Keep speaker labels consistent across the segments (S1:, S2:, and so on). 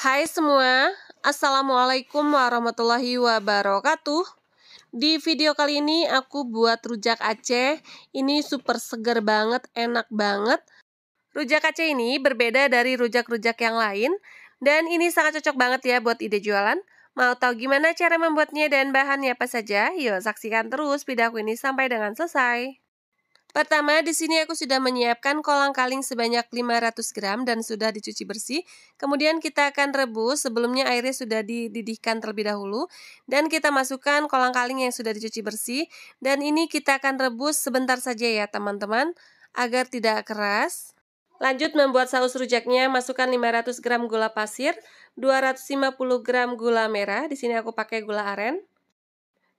S1: Hai semua, Assalamualaikum warahmatullahi wabarakatuh Di video kali ini aku buat rujak Aceh Ini super seger banget, enak banget Rujak Aceh ini berbeda dari rujak-rujak yang lain Dan ini sangat cocok banget ya buat ide jualan Mau tahu gimana cara membuatnya dan bahannya apa saja? Yuk saksikan terus video aku ini sampai dengan selesai Pertama, di sini aku sudah menyiapkan kolang kaling sebanyak 500 gram dan sudah dicuci bersih. Kemudian kita akan rebus, sebelumnya airnya sudah dididihkan terlebih dahulu. Dan kita masukkan kolang kaling yang sudah dicuci bersih. Dan ini kita akan rebus sebentar saja ya teman-teman, agar tidak keras. Lanjut membuat saus rujaknya, masukkan 500 gram gula pasir, 250 gram gula merah, di sini aku pakai gula aren.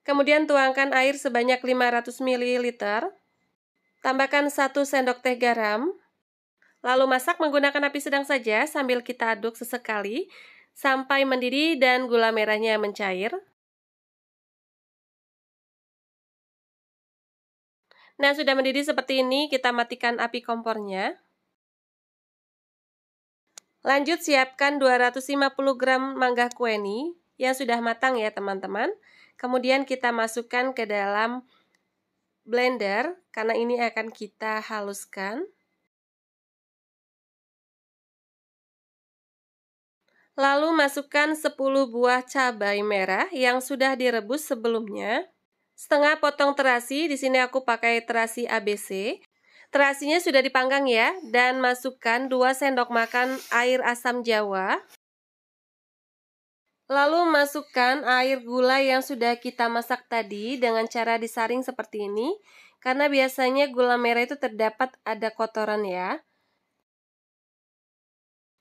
S1: Kemudian tuangkan air sebanyak 500 ml. Tambahkan 1 sendok teh garam. Lalu masak menggunakan api sedang saja sambil kita aduk sesekali sampai mendidih dan gula merahnya mencair.
S2: Nah, sudah mendidih seperti ini, kita matikan api kompornya. Lanjut siapkan
S1: 250 gram mangga kueni yang sudah matang ya teman-teman. Kemudian kita
S2: masukkan ke dalam blender karena ini akan kita haluskan.
S1: Lalu masukkan 10 buah cabai merah yang sudah direbus sebelumnya. Setengah potong terasi, di sini aku pakai terasi ABC. Terasinya sudah dipanggang ya, dan masukkan 2 sendok makan air asam jawa. Lalu masukkan air gula yang sudah kita masak tadi dengan cara disaring seperti ini karena biasanya gula merah itu terdapat ada kotoran ya.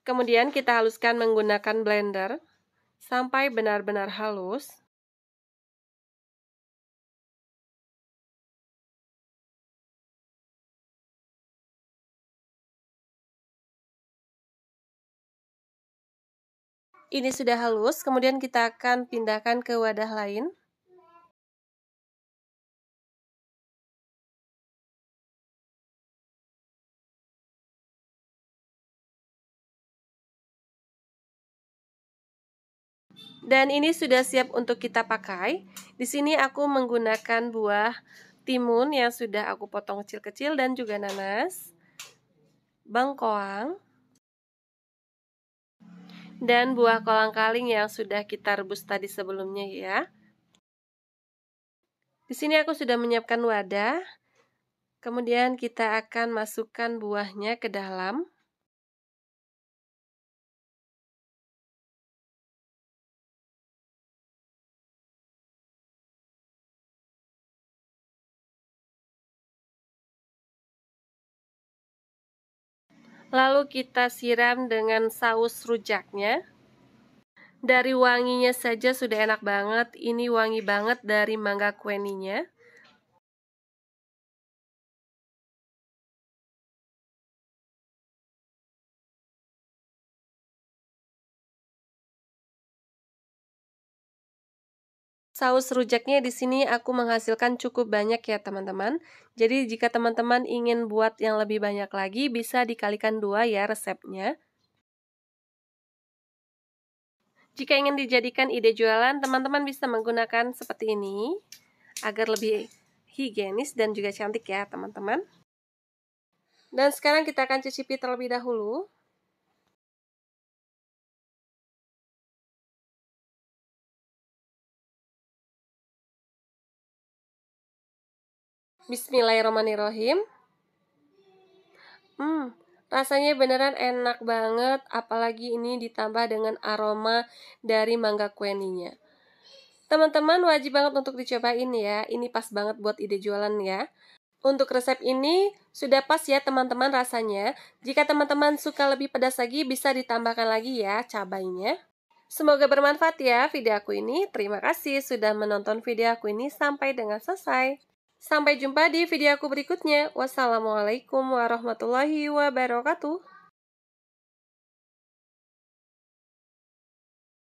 S1: Kemudian kita haluskan menggunakan
S2: blender sampai benar-benar halus. ini sudah halus, kemudian kita akan pindahkan ke wadah lain. Dan ini sudah siap untuk kita pakai. Di sini
S1: aku menggunakan buah timun yang sudah aku potong kecil-kecil dan juga nanas, Bangkoang dan buah kolang kaling yang sudah kita rebus tadi sebelumnya ya. Di sini aku sudah menyiapkan wadah. Kemudian kita akan
S2: masukkan buahnya ke dalam. Lalu kita siram dengan saus rujaknya.
S1: Dari wanginya saja sudah enak banget. Ini wangi banget dari
S2: mangga kueninya. Saus rujaknya di
S1: sini aku menghasilkan cukup banyak ya teman-teman. Jadi jika teman-teman ingin buat yang lebih banyak lagi bisa dikalikan dua ya resepnya. Jika ingin dijadikan ide jualan, teman-teman bisa menggunakan seperti ini agar lebih higienis dan juga cantik ya teman-teman.
S2: Dan sekarang kita akan cicipi terlebih dahulu. Bismillahirrahmanirrahim.
S1: Hmm, rasanya beneran enak banget, apalagi ini ditambah dengan aroma dari mangga kueninya. Teman-teman wajib banget untuk dicobain ya, ini pas banget buat ide jualan ya. Untuk resep ini sudah pas ya teman-teman rasanya. Jika teman-teman suka lebih pedas lagi bisa ditambahkan lagi ya cabainya. Semoga bermanfaat ya video aku ini. Terima kasih sudah menonton video aku ini sampai dengan selesai. Sampai jumpa di video aku berikutnya. Wassalamualaikum
S2: warahmatullahi wabarakatuh.